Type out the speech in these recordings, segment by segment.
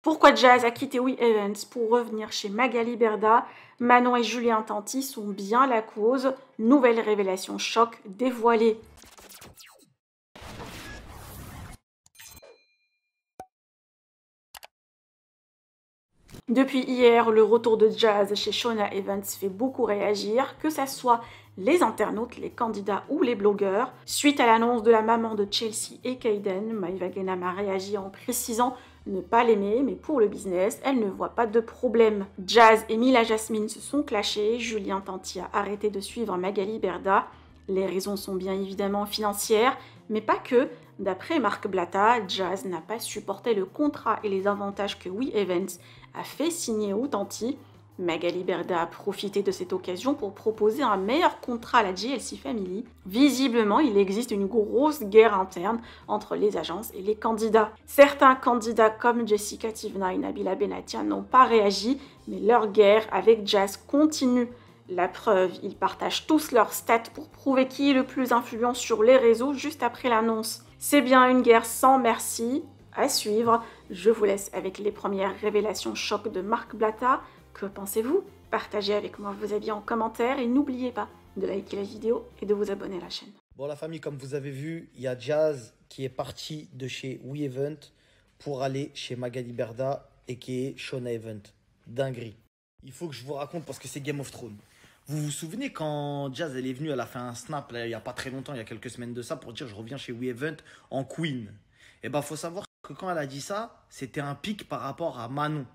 Pourquoi Jazz a quitté We Evans pour revenir chez Magali Berda Manon et Julien Tanti sont bien la cause. Nouvelle révélation choc dévoilée. Depuis hier, le retour de Jazz chez Shona Evans fait beaucoup réagir, que ce soit les internautes, les candidats ou les blogueurs. Suite à l'annonce de la maman de Chelsea et Kayden, Maïva a réagi en précisant ne pas l'aimer, mais pour le business, elle ne voit pas de problème. Jazz et Mila Jasmine se sont clashés. Julien Tanti a arrêté de suivre Magali Berda. Les raisons sont bien évidemment financières, mais pas que. D'après Marc Blatta, Jazz n'a pas supporté le contrat et les avantages que We Events a fait signer au Tanti. Magali Berda a profité de cette occasion pour proposer un meilleur contrat à la GLC Family. Visiblement, il existe une grosse guerre interne entre les agences et les candidats. Certains candidats comme Jessica Tivna et Nabila Benatia n'ont pas réagi, mais leur guerre avec Jazz continue. La preuve, ils partagent tous leurs stats pour prouver qui est le plus influent sur les réseaux juste après l'annonce. C'est bien une guerre sans merci à suivre. Je vous laisse avec les premières révélations choc de Marc Blata. Que pensez-vous Partagez avec moi vos avis en commentaire et n'oubliez pas de liker la vidéo et de vous abonner à la chaîne. Bon la famille, comme vous avez vu, il y a Jazz qui est parti de chez We Event pour aller chez Magali Berda et qui est Shona Event. Dinguerie. Il faut que je vous raconte parce que c'est Game of Thrones. Vous vous souvenez quand Jazz elle est venue, elle a fait un snap il n'y a pas très longtemps, il y a quelques semaines de ça pour dire je reviens chez We Event en Queen. Et eh ben faut savoir quand elle a dit ça, c'était un pic par rapport à Manon.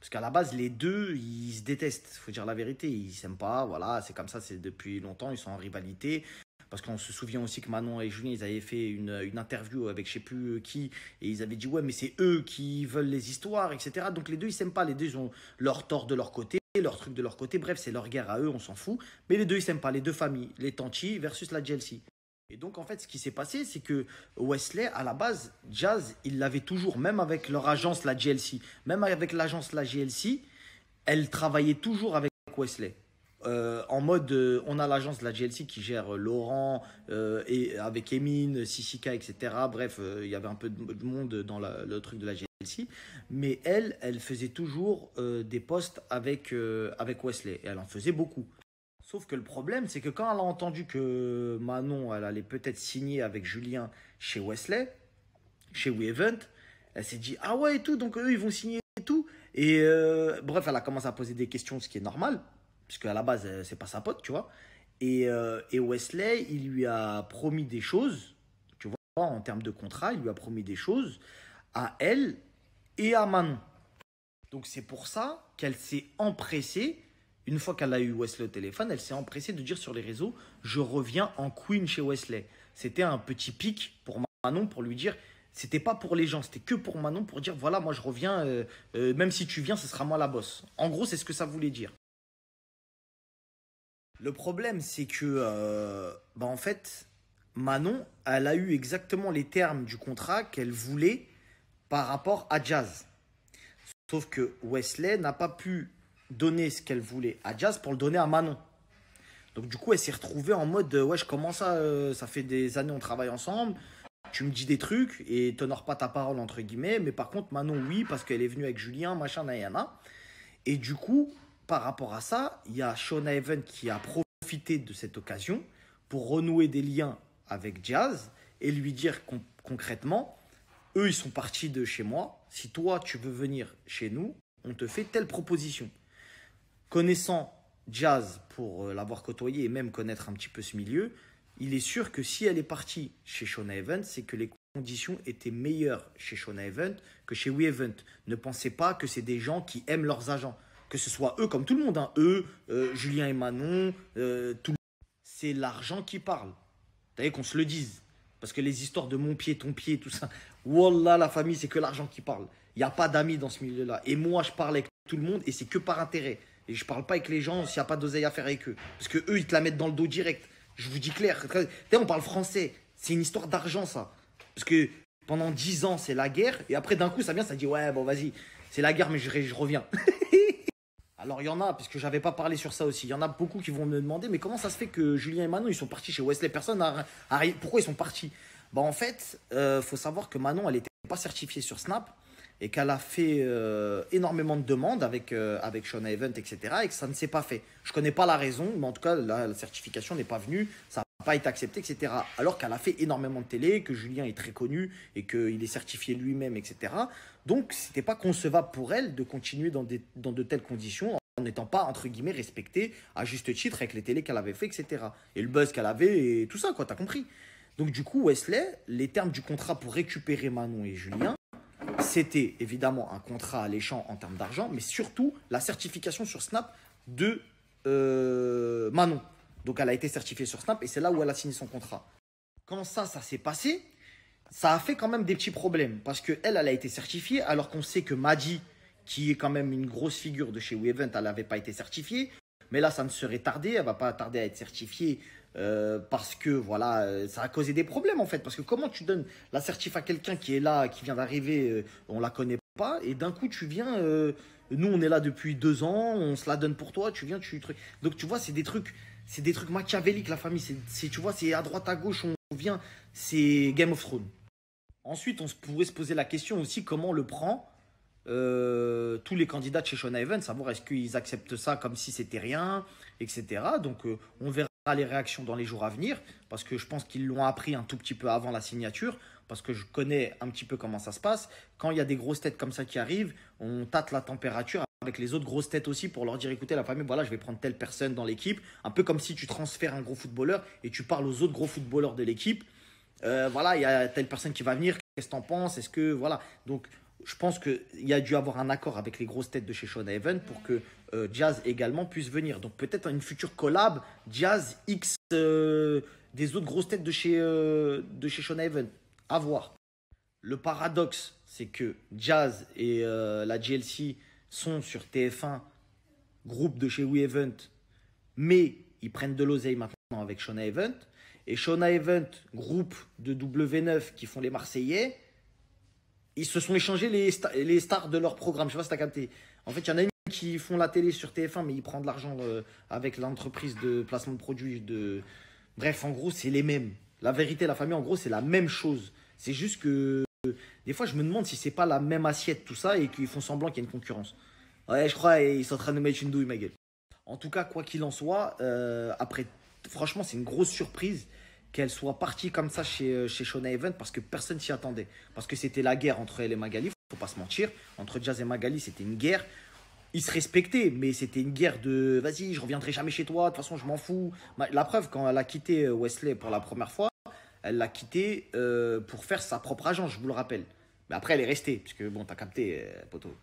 Parce qu'à la base, les deux, ils se détestent, Il faut dire la vérité. Ils s'aiment pas, voilà, c'est comme ça, c'est depuis longtemps, ils sont en rivalité. Parce qu'on se souvient aussi que Manon et Julien, ils avaient fait une, interview avec je sais plus euh, qui, et ils avaient dit, ouais, mais c'est eux qui veulent les histoires, etc. Donc les deux, ils s'aiment pas, les deux, ont leur tort de leur côté, leur truc de leur côté, bref, c'est leur guerre à eux, on s'en fout. Mais les deux, ils s'aiment pas, les deux familles, les Tanti versus la Chelsea. Et donc, en fait, ce qui s'est passé, c'est que Wesley, à la base, Jazz, il l'avait toujours, même avec leur agence, la GLC. Même avec l'agence, la GLC, elle travaillait toujours avec Wesley. Euh, en mode, euh, on a l'agence, la GLC, qui gère euh, Laurent, et avec Emine, Sissika, etc. Bref, il y avait un peu de monde dans le truc de la GLC. Mais elle, elle faisait toujours des postes avec, avec Wesley. Et elle en faisait beaucoup. Sauf que le problème, c'est que quand elle a entendu que Manon, elle allait peut-être signer avec Julien chez Wesley, chez WeEvent, elle s'est dit ah ouais et tout, donc eux ils vont signer et tout. Et euh, bref, elle a commencé à poser des questions, ce qui est normal, puisque à la base euh, c'est pas sa pote, tu vois. Et, euh, et, Wesley, il lui a promis des choses, tu vois, en termes de contrat, il lui a promis des choses à elle et à Manon. Donc c'est pour ça qu'elle s'est empressée une fois qu'elle a eu Wesley au téléphone, elle s'est empressée de dire sur les réseaux Je reviens en queen chez Wesley. C'était un petit pic pour Manon pour lui dire C'était pas pour les gens, c'était que pour Manon pour dire Voilà, moi je reviens, euh, euh, même si tu viens, ce sera moi la bosse. En gros, c'est ce que ça voulait dire. Le problème, c'est que, euh, bah, en fait, Manon, elle a eu exactement les termes du contrat qu'elle voulait par rapport à Jazz. Sauf que Wesley n'a pas pu donner ce qu'elle voulait à Jazz pour le donner à Manon. Donc du coup, elle s'est retrouvée en mode euh, ouais, je commence à euh, ça fait des années on travaille ensemble. Tu me dis des trucs et t'honores pas ta parole entre guillemets, mais par contre Manon oui parce qu'elle est venue avec Julien, machin, Nayana. Et du coup, par rapport à ça, il y a Sean Even qui a profité de cette occasion pour renouer des liens avec Jazz et lui dire concrètement, eux ils sont partis de chez moi. Si toi tu veux venir chez nous, on te fait telle proposition connaissant Jazz pour euh, l'avoir côtoyé et même connaître un petit peu ce milieu, il est sûr que si elle est partie chez Shona Event, c'est que les conditions étaient meilleures chez Shona Event que chez We Event. Ne pensez pas que c'est des gens qui aiment leurs agents. Que ce soit eux comme tout le monde, hein. eux, euh, Julien et Manon, euh, tout le C'est l'argent qui parle. Vous qu'on se le dise. Parce que les histoires de mon pied, ton pied, tout ça. Wallah, la famille, c'est que l'argent qui parle. Il n'y a pas d'amis dans ce milieu-là. Et moi, je parle avec tout le monde et c'est que par intérêt. Et je parle pas avec les gens s'il n'y a pas d'oseille à faire avec eux. Parce que eux, ils te la mettent dans le dos direct. Je vous dis clair. on parle français. C'est une histoire d'argent, ça. Parce que pendant 10 ans, c'est la guerre. Et après, d'un coup, ça vient, ça dit Ouais, bon, vas-y, c'est la guerre, mais je, reviens. Alors, il y en a, parce que j'avais pas parlé sur ça aussi. Il y en a beaucoup qui vont me demander Mais comment ça se fait que Julien et Manon, ils sont partis chez Wesley Personne a, Pourquoi ils sont partis Bah, en fait, euh, faut savoir que Manon, elle n'était pas certifiée sur Snap et qu'elle a fait euh, énormément de demandes avec, Sean euh, avec Event, etc., et que ça ne s'est pas fait. Je ne connais pas la raison, mais en tout cas, la, certification n'est pas venue, ça n'a pas été accepté, etc. Alors qu'elle a fait énormément de télé, que Julien est très connu et qu'il est certifié lui-même, etc. Donc, ce n'était pas concevable pour elle de continuer dans, des, dans de telles conditions en n'étant pas, entre guillemets, respecté à juste titre avec les télés qu'elle avait fait, etc. Et le buzz qu'elle avait et tout ça, quoi, t'as compris. Donc, du coup, Wesley, les termes du contrat pour récupérer Manon et Julien, c'était évidemment un contrat alléchant en termes d'argent, mais surtout la certification sur Snap de euh, Manon. Donc elle a été certifiée sur Snap et c'est là où elle a signé son contrat. Quand ça, ça s'est passé, ça a fait quand même des petits problèmes parce que elle, elle a été certifiée alors qu'on sait que Madi qui est quand même une grosse figure de chez WeEvent, elle n'avait pas été certifiée. Mais là, ça ne serait tardé, elle va pas tarder à être certifiée euh, parce que voilà, euh, ça a causé des problèmes en fait. Parce que comment tu donnes la certif à quelqu'un qui est là, qui vient d'arriver, euh, on la connaît pas, et d'un coup tu viens, nous on est là depuis deux ans, on se la donne pour toi, tu viens, tu truc. Donc tu vois, c'est des trucs, c'est des trucs machiavéliques la famille. C'est, tu vois, c'est à droite à gauche, on vient, c'est Game of Thrones. Ensuite, on pourrait se poser la question aussi comment le prend. tous les candidats de chez Sean Evans, savoir est-ce qu'ils acceptent ça comme si c'était rien, etc. Donc on verra les réactions dans les jours à venir, parce que je pense qu'ils l'ont appris un tout petit peu avant la signature, parce que je connais un petit peu comment ça se passe. Quand il y a des grosses têtes comme ça qui arrivent, on tâte la température avec les autres grosses têtes aussi pour leur dire écoutez la famille voilà je vais prendre telle personne dans l'équipe un peu comme si tu transfères un gros footballeur et tu parles aux autres gros footballeurs de l'équipe euh, voilà il y a telle personne qui va venir qu'est-ce que t'en penses est-ce que voilà donc je pense qu'il y a dû avoir un accord avec les grosses têtes de chez Sean Event pour que euh, Jazz également puisse venir. Donc peut-être une future collab Jazz X euh, des autres grosses têtes de chez, euh, de chez Sean À voir. Le paradoxe, c'est que Jazz et la GLC sont sur TF1, groupe de chez Event, mais ils prennent de l'oseille maintenant avec Sean Event. Et Sean Event, groupe de W9 qui font les Marseillais, ils se sont échangés les, stars de leur programme. Je sais pas si t'as capté. En fait, il y en a une qui font la télé sur TF1, mais ils prennent de l'argent euh, avec l'entreprise de placement de produits. De... Bref, en gros, c'est les mêmes. La vérité, la famille, en gros, c'est la même chose. C'est juste que des fois, je me demande si c'est pas la même assiette, tout ça, et qu'ils font semblant qu'il y a une concurrence. Ouais, je crois, ils sont en train de mettre une douille, ma gueule. En tout cas, quoi qu'il en soit, euh, après, franchement, c'est une grosse surprise qu'elle soit partie comme ça chez, euh, chez Shona Event parce que personne s'y attendait. Parce que c'était la guerre entre elle et Magali, faut pas se mentir. Entre Jazz et Magali, c'était une guerre. Ils se respectaient, mais c'était une guerre de vas-y, je reviendrai jamais chez toi, de toute façon, je m'en fous. La preuve, quand elle a quitté euh, Wesley pour la première fois, elle l'a quitté euh, pour faire sa propre agence, je vous le rappelle. Mais après, elle est restée, puisque bon, t'as capté, poteau.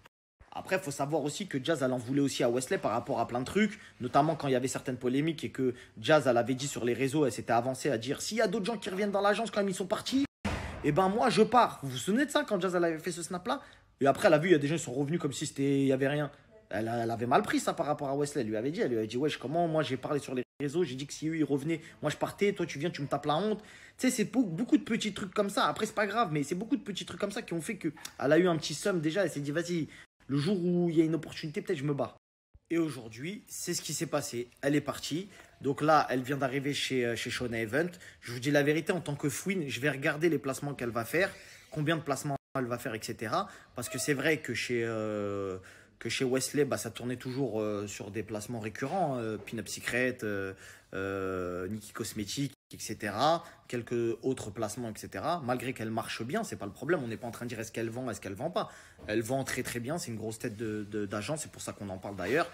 Après, il faut savoir aussi que Jazz, elle en voulait aussi à Wesley par rapport à plein de trucs, notamment quand il y avait certaines polémiques et que Jazz, elle avait dit sur les réseaux, elle s'était avancée à dire s'il y a d'autres gens qui reviennent dans l'agence quand ils sont partis, et eh ben moi, je pars. Vous vous souvenez de ça quand Jazz, elle avait fait ce snap-là Et après, elle a vu, il y a des gens qui sont revenus comme si c'était, il n'y avait rien. Elle, avait mal pris ça par rapport à Wesley. Elle lui avait dit, elle lui avait dit, wesh, comment moi j'ai parlé sur les réseaux, j'ai dit que si eux ils revenaient, moi je partais, toi tu viens, tu me tapes la honte. Tu sais, c'est beaucoup de petits trucs comme ça. Après, c'est pas grave, mais c'est beaucoup de petits trucs comme ça qui ont fait que elle a eu un petit somme déjà. Elle s'est dit, vas-y, le jour où il y a une opportunité, peut-être je me bats. Et aujourd'hui, c'est ce qui s'est passé. Elle est partie. Donc là, elle vient d'arriver chez, euh, Shona Event. Je vous dis la vérité, en tant que fouine, je vais regarder les placements qu'elle va faire, combien de placements elle va faire, etc. Parce que c'est vrai que chez, euh, que chez Wesley, bah, ça tournait toujours euh, sur des placements récurrents. Pin-Up Secret, Nikki Cosmétique, etc., quelques autres placements, etc., malgré qu'elle marche bien, c'est pas le problème, on n'est pas en train de dire est-ce qu'elle vend, est-ce qu'elle vend pas. Elle vend très très bien, c'est une grosse tête d'agent, c'est pour ça qu'on en parle d'ailleurs.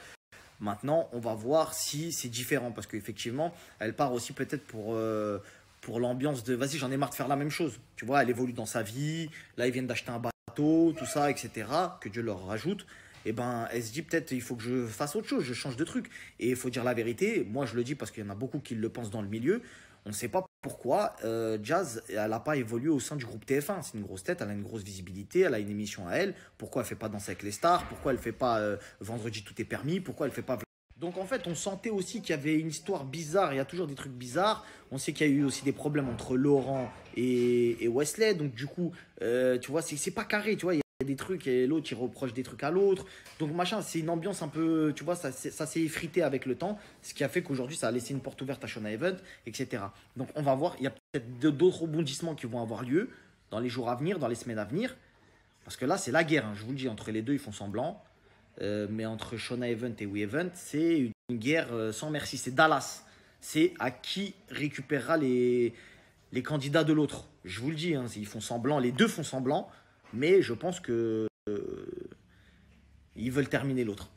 Maintenant, on va voir si c'est différent, parce qu'effectivement, elle part aussi peut-être pour, euh, pour l'ambiance de vas-y, j'en ai marre de faire la même chose. Tu vois, elle évolue dans sa vie, là, ils viennent d'acheter un bateau, tout ça, etc., que Dieu leur rajoute eh ben, elle se dit peut-être il faut que je fasse autre chose, je change de truc. Et il faut dire la vérité, moi je le dis parce qu'il y en a beaucoup qui le pensent dans le milieu, on ne sait pas pourquoi euh, Jazz, elle n'a pas évolué au sein du groupe TF1. C'est une grosse tête, elle a une grosse visibilité, elle a une émission à elle. Pourquoi elle fait pas Danser avec les stars Pourquoi elle fait pas euh, Vendredi tout est permis Pourquoi elle fait pas... Donc en fait, on sentait aussi qu'il y avait une histoire bizarre, il y a toujours des trucs bizarres. On sait qu'il y a eu aussi des problèmes entre Laurent et, Wesley. Donc du coup, euh, tu vois, c'est pas carré, tu vois des trucs et l'autre il reproche des trucs à l'autre. Donc machin, c'est une ambiance un peu, tu vois, ça, ça s'est effrité avec le temps, ce qui a fait qu'aujourd'hui ça a laissé une porte ouverte à Shona Event, etc. Donc on va voir, il y a peut-être d'autres rebondissements qui vont avoir lieu dans les jours à venir, dans les semaines à venir, parce que là c'est la guerre, hein. je vous le dis, entre les deux ils font semblant, euh, mais entre Shona Event et We Event, c'est une guerre euh, sans merci, c'est Dallas, c'est à qui récupérera les, les candidats de l'autre. Je vous le dis, hein, ils font semblant, les deux font semblant. Mais je pense que euh, ils veulent terminer l'autre.